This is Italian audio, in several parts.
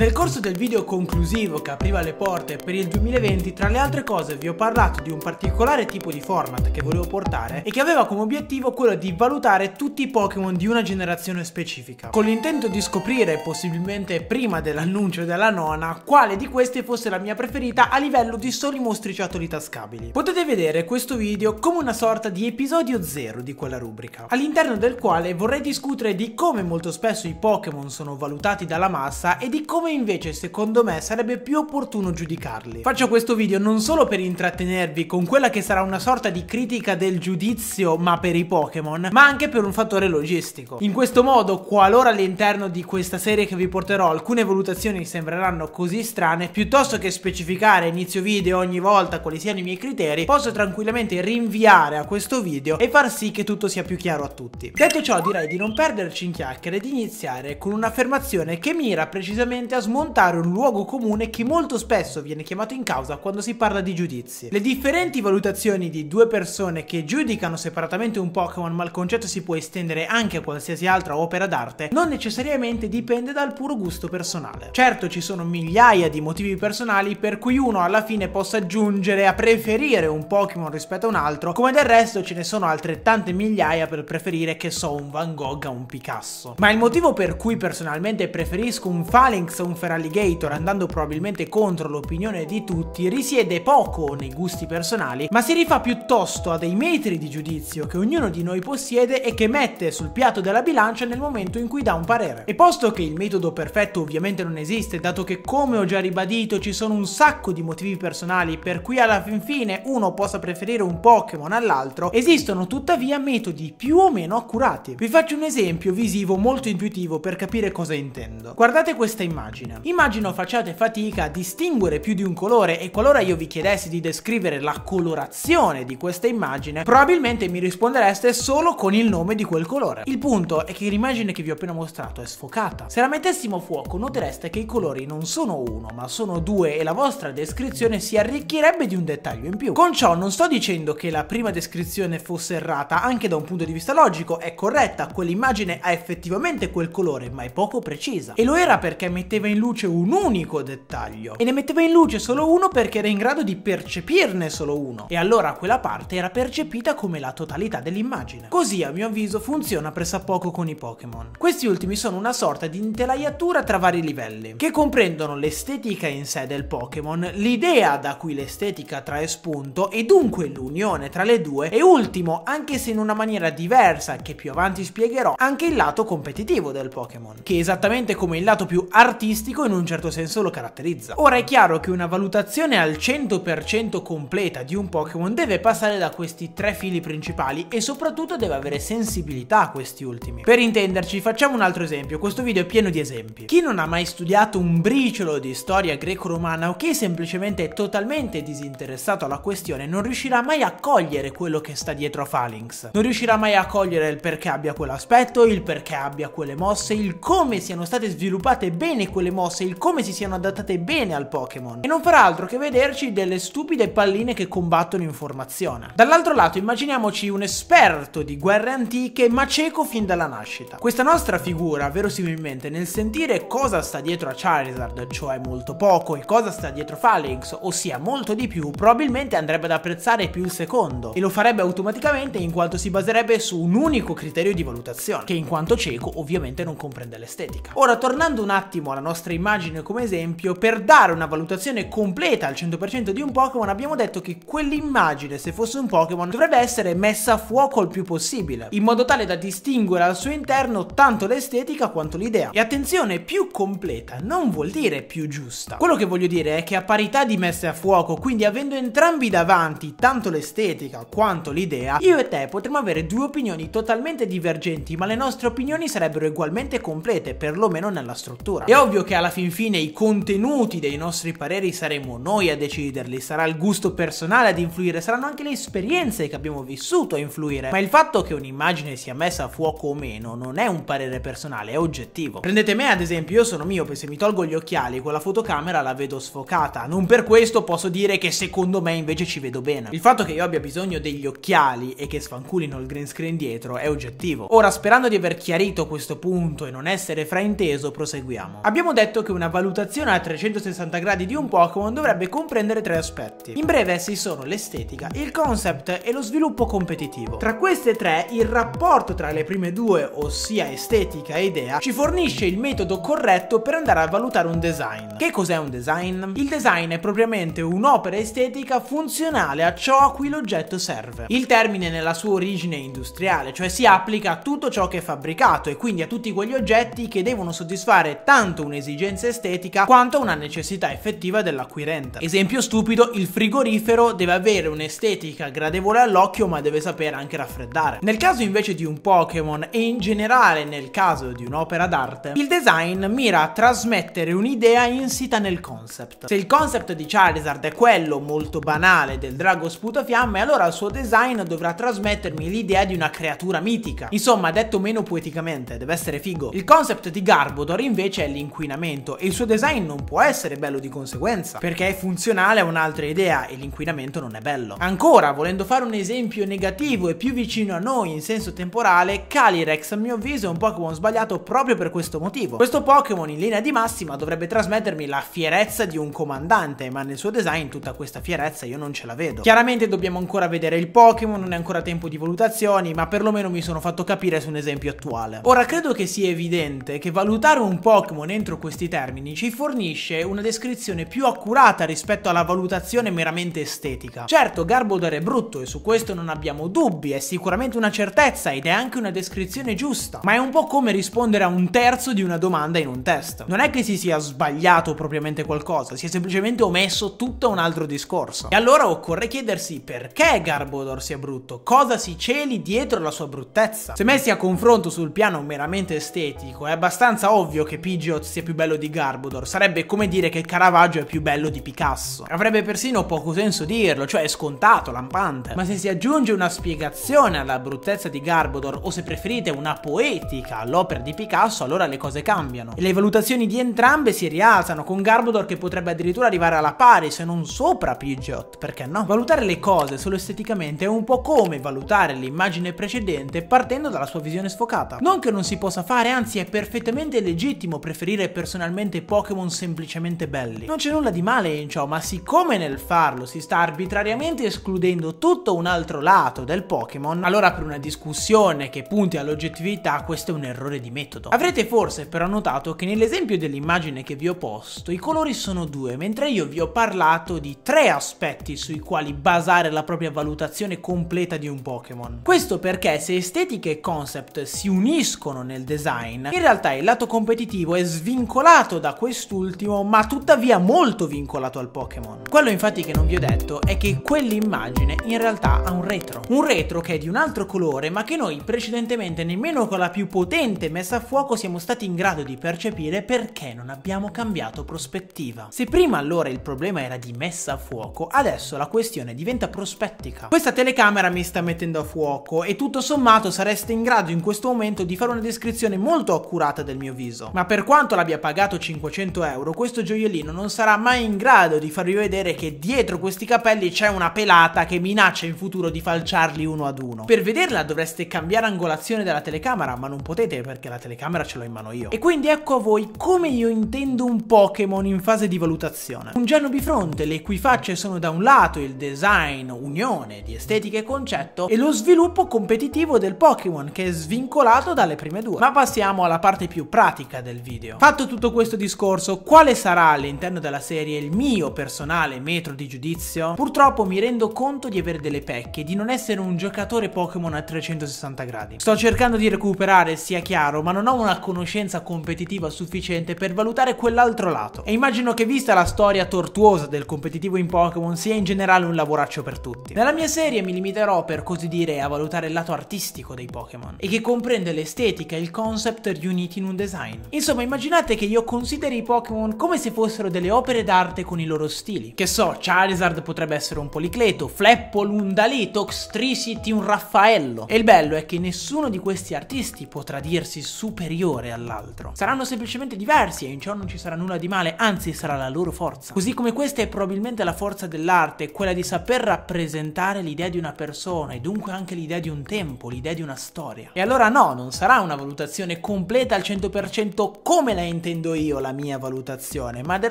Nel corso del video conclusivo che apriva le porte per il 2020, tra le altre cose vi ho parlato di un particolare tipo di format che volevo portare e che aveva come obiettivo quello di valutare tutti i Pokémon di una generazione specifica, con l'intento di scoprire, possibilmente prima dell'annuncio della nona, quale di queste fosse la mia preferita a livello di soli mostriciattoli tascabili. Potete vedere questo video come una sorta di episodio zero di quella rubrica, all'interno del quale vorrei discutere di come molto spesso i Pokémon sono valutati dalla massa e di come come invece secondo me sarebbe più opportuno giudicarli. Faccio questo video non solo per intrattenervi con quella che sarà una sorta di critica del giudizio ma per i Pokémon, ma anche per un fattore logistico. In questo modo, qualora all'interno di questa serie che vi porterò alcune valutazioni sembreranno così strane, piuttosto che specificare inizio video ogni volta quali siano i miei criteri, posso tranquillamente rinviare a questo video e far sì che tutto sia più chiaro a tutti. Detto ciò direi di non perderci in chiacchiere e di iniziare con un'affermazione che mira precisamente a a smontare un luogo comune che molto spesso viene chiamato in causa quando si parla di giudizi. Le differenti valutazioni di due persone che giudicano separatamente un Pokémon ma il concetto si può estendere anche a qualsiasi altra opera d'arte non necessariamente dipende dal puro gusto personale. Certo ci sono migliaia di motivi personali per cui uno alla fine possa giungere a preferire un Pokémon rispetto a un altro, come del resto ce ne sono altrettante migliaia per preferire che so un Van Gogh a un Picasso. Ma il motivo per cui personalmente preferisco un Phalanx verso un Feraligator andando probabilmente contro l'opinione di tutti risiede poco nei gusti personali ma si rifà piuttosto a dei metri di giudizio che ognuno di noi possiede e che mette sul piatto della bilancia nel momento in cui dà un parere. E posto che il metodo perfetto ovviamente non esiste dato che come ho già ribadito ci sono un sacco di motivi personali per cui alla fin fine uno possa preferire un Pokémon all'altro esistono tuttavia metodi più o meno accurati. Vi faccio un esempio visivo molto intuitivo per capire cosa intendo. Guardate questa immagine immagine. Immagino facciate fatica a distinguere più di un colore e qualora io vi chiedessi di descrivere la colorazione di questa immagine, probabilmente mi rispondereste solo con il nome di quel colore. Il punto è che l'immagine che vi ho appena mostrato è sfocata. Se la mettessimo a fuoco notereste che i colori non sono uno, ma sono due e la vostra descrizione si arricchirebbe di un dettaglio in più. Con ciò non sto dicendo che la prima descrizione fosse errata, anche da un punto di vista logico è corretta, quell'immagine ha effettivamente quel colore, ma è poco precisa. E lo era perché metteva metteva in luce un unico dettaglio e ne metteva in luce solo uno perché era in grado di percepirne solo uno e allora quella parte era percepita come la totalità dell'immagine. Così a mio avviso funziona pressappoco con i Pokémon. Questi ultimi sono una sorta di intelaiatura tra vari livelli che comprendono l'estetica in sé del Pokémon, l'idea da cui l'estetica trae spunto e dunque l'unione tra le due e ultimo, anche se in una maniera diversa che più avanti spiegherò, anche il lato competitivo del Pokémon, che esattamente come il lato più artistico artistico in un certo senso lo caratterizza. Ora è chiaro che una valutazione al 100% completa di un Pokémon deve passare da questi tre fili principali e soprattutto deve avere sensibilità a questi ultimi. Per intenderci facciamo un altro esempio, questo video è pieno di esempi. Chi non ha mai studiato un briciolo di storia greco-romana o chi semplicemente è totalmente disinteressato alla questione non riuscirà mai a cogliere quello che sta dietro a Phalanx. Non riuscirà mai a cogliere il perché abbia quell'aspetto, il perché abbia quelle mosse, il come siano state sviluppate bene quelle quelle mosse, il come si siano adattate bene al Pokémon e non farà altro che vederci delle stupide palline che combattono in formazione. Dall'altro lato immaginiamoci un esperto di guerre antiche ma cieco fin dalla nascita. Questa nostra figura verosimilmente nel sentire cosa sta dietro a Charizard, cioè molto poco, e cosa sta dietro Phalanx, ossia molto di più, probabilmente andrebbe ad apprezzare più il secondo e lo farebbe automaticamente in quanto si baserebbe su un unico criterio di valutazione che in quanto cieco ovviamente non comprende l'estetica. Ora tornando un attimo alla nostra nostra immagine come esempio, per dare una valutazione completa al 100% di un Pokémon abbiamo detto che quell'immagine, se fosse un Pokémon, dovrebbe essere messa a fuoco il più possibile, in modo tale da distinguere al suo interno tanto l'estetica quanto l'idea. E attenzione, più completa non vuol dire più giusta. Quello che voglio dire è che a parità di messe a fuoco, quindi avendo entrambi davanti tanto l'estetica quanto l'idea, io e te potremmo avere due opinioni totalmente divergenti, ma le nostre opinioni sarebbero ugualmente complete, perlomeno nella struttura. È ovvio ovvio che alla fin fine i contenuti dei nostri pareri saremo noi a deciderli, sarà il gusto personale ad influire, saranno anche le esperienze che abbiamo vissuto a influire, ma il fatto che un'immagine sia messa a fuoco o meno non è un parere personale, è oggettivo. Prendete me ad esempio, io sono miope, se mi tolgo gli occhiali con la fotocamera la vedo sfocata, non per questo posso dire che secondo me invece ci vedo bene. Il fatto che io abbia bisogno degli occhiali e che sfanculino il green screen dietro è oggettivo. Ora, sperando di aver chiarito questo punto e non essere frainteso, proseguiamo. Abbiamo abbiamo detto che una valutazione a 360 gradi di un Pokémon dovrebbe comprendere tre aspetti. In breve essi sono l'estetica, il concept e lo sviluppo competitivo. Tra queste tre il rapporto tra le prime due, ossia estetica e idea, ci fornisce il metodo corretto per andare a valutare un design. Che cos'è un design? Il design è propriamente un'opera estetica funzionale a ciò a cui l'oggetto serve. Il termine nella sua origine industriale, cioè si applica a tutto ciò che è fabbricato e quindi a tutti quegli oggetti che devono soddisfare tanto un un'esigenza estetica quanto una necessità effettiva dell'acquirente. Esempio stupido, il frigorifero deve avere un'estetica gradevole all'occhio ma deve sapere anche raffreddare. Nel caso invece di un Pokémon e in generale nel caso di un'opera d'arte, il design mira a trasmettere un'idea insita nel concept. Se il concept di Charizard è quello molto banale del drago sputafiamme, allora il suo design dovrà trasmettermi l'idea di una creatura mitica. Insomma, detto meno poeticamente, deve essere figo. Il concept di Garbodor invece è l'inquinamento inquinamento e il suo design non può essere bello di conseguenza perché è funzionale a un'altra idea e l'inquinamento non è bello. Ancora, volendo fare un esempio negativo e più vicino a noi in senso temporale, Calyrex a mio avviso è un Pokémon sbagliato proprio per questo motivo. Questo Pokémon in linea di massima dovrebbe trasmettermi la fierezza di un comandante, ma nel suo design tutta questa fierezza io non ce la vedo. Chiaramente dobbiamo ancora vedere il Pokémon, non è ancora tempo di valutazioni, ma perlomeno mi sono fatto capire su un esempio attuale. Ora credo che sia evidente che valutare un Pokémon entro entro questi termini ci fornisce una descrizione più accurata rispetto alla valutazione meramente estetica. Certo, Garbodor è brutto e su questo non abbiamo dubbi, è sicuramente una certezza ed è anche una descrizione giusta, ma è un po' come rispondere a un terzo di una domanda in un test. Non è che si sia sbagliato propriamente qualcosa, si è semplicemente omesso tutto un altro discorso. E allora occorre chiedersi perché Garbodor sia brutto, cosa si celi dietro la sua bruttezza. Se messi a confronto sul piano meramente estetico, è abbastanza ovvio che Pidgeot sia sia più bello di Garbodor, sarebbe come dire che Caravaggio è più bello di Picasso. Avrebbe persino poco senso dirlo, cioè è scontato, lampante. Ma se si aggiunge una spiegazione alla bruttezza di Garbodor, o se preferite una poetica all'opera di Picasso, allora le cose cambiano. E le valutazioni di entrambe si rialzano, con Garbodor che potrebbe addirittura arrivare alla pari, se non sopra Pidgeot, perché no? Valutare le cose solo esteticamente è un po' come valutare l'immagine precedente partendo dalla sua visione sfocata. Non che non si possa fare, anzi è perfettamente legittimo preferire personalmente Pokémon semplicemente belli. Non c'è nulla di male in ciò, ma siccome nel farlo si sta arbitrariamente escludendo tutto un altro lato del Pokémon, allora per una discussione che punti all'oggettività questo è un errore di metodo. Avrete forse però notato che nell'esempio dell'immagine che vi ho posto i colori sono due, mentre io vi ho parlato di tre aspetti sui quali basare la propria valutazione completa di un Pokémon. Questo perché se estetica e concept si uniscono nel design, in realtà il lato competitivo è svincolato vincolato da quest'ultimo, ma tuttavia molto vincolato al Pokémon. Quello infatti che non vi ho detto è che quell'immagine in realtà ha un retro. Un retro che è di un altro colore, ma che noi precedentemente nemmeno con la più potente messa a fuoco siamo stati in grado di percepire perché non abbiamo cambiato prospettiva. Se prima allora il problema era di messa a fuoco, adesso la questione diventa prospettica. Questa telecamera mi sta mettendo a fuoco e tutto sommato sareste in grado in questo momento di fare una descrizione molto accurata del mio viso. Ma per quanto l'abbia abbia pagato 500 euro, questo gioiellino non sarà mai in grado di farvi vedere che dietro questi capelli c'è una pelata che minaccia in futuro di falciarli uno ad uno. Per vederla dovreste cambiare angolazione della telecamera, ma non potete perché la telecamera ce l'ho in mano io. E quindi ecco a voi come io intendo un Pokémon in fase di valutazione. Un Geno bifronte, le cui facce sono da un lato il design, unione di estetica e concetto, e lo sviluppo competitivo del Pokémon che è svincolato dalle prime due. Ma passiamo alla parte più pratica del video. Fatto Fatto tutto questo discorso, quale sarà all'interno della serie il mio personale metro di giudizio? Purtroppo mi rendo conto di avere delle pecche, di non essere un giocatore Pokémon a 360 gradi. Sto cercando di recuperare, sia chiaro, ma non ho una conoscenza competitiva sufficiente per valutare quell'altro lato. E immagino che vista la storia tortuosa del competitivo in Pokémon sia in generale un lavoraccio per tutti. Nella mia serie mi limiterò per così dire a valutare il lato artistico dei Pokémon e che comprende l'estetica e il concept riuniti in un design. Insomma, immaginate d'arte che io consideri i Pokémon come se fossero delle opere d'arte con i loro stili. Che so, Charizard potrebbe essere un Policleto, Flapple un Dalì, Toxtricity un Raffaello. E il bello è che nessuno di questi artisti potrà dirsi superiore all'altro. Saranno semplicemente diversi e in ciò non ci sarà nulla di male, anzi sarà la loro forza. Così come questa è probabilmente la forza dell'arte, quella di saper rappresentare l'idea di una persona e dunque anche l'idea di un tempo, l'idea di una storia. E allora no, non sarà una valutazione completa al 100% come la intendo io la mia valutazione, ma del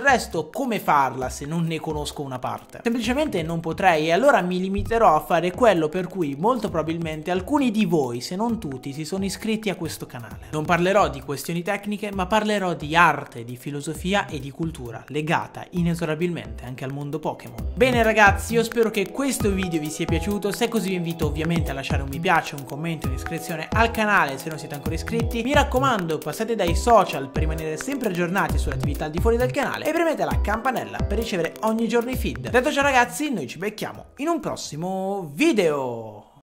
resto come farla se non ne conosco una parte? Semplicemente non potrei e allora mi limiterò a fare quello per cui molto probabilmente alcuni di voi, se non tutti, si sono iscritti a questo canale. Non parlerò di questioni tecniche, ma parlerò di arte, di filosofia e di cultura, legata inesorabilmente anche al mondo Pokémon. Bene ragazzi, io spero che questo video vi sia piaciuto, se è così vi invito ovviamente a lasciare un mi piace, un commento, un'iscrizione al canale se non siete ancora iscritti. Mi raccomando, passate dai social per rimanere rimanere sempre aggiornati sulle attività al di fuori del canale e premete la campanella per ricevere ogni giorno i feed. Detto ciò ragazzi, noi ci becchiamo in un prossimo video!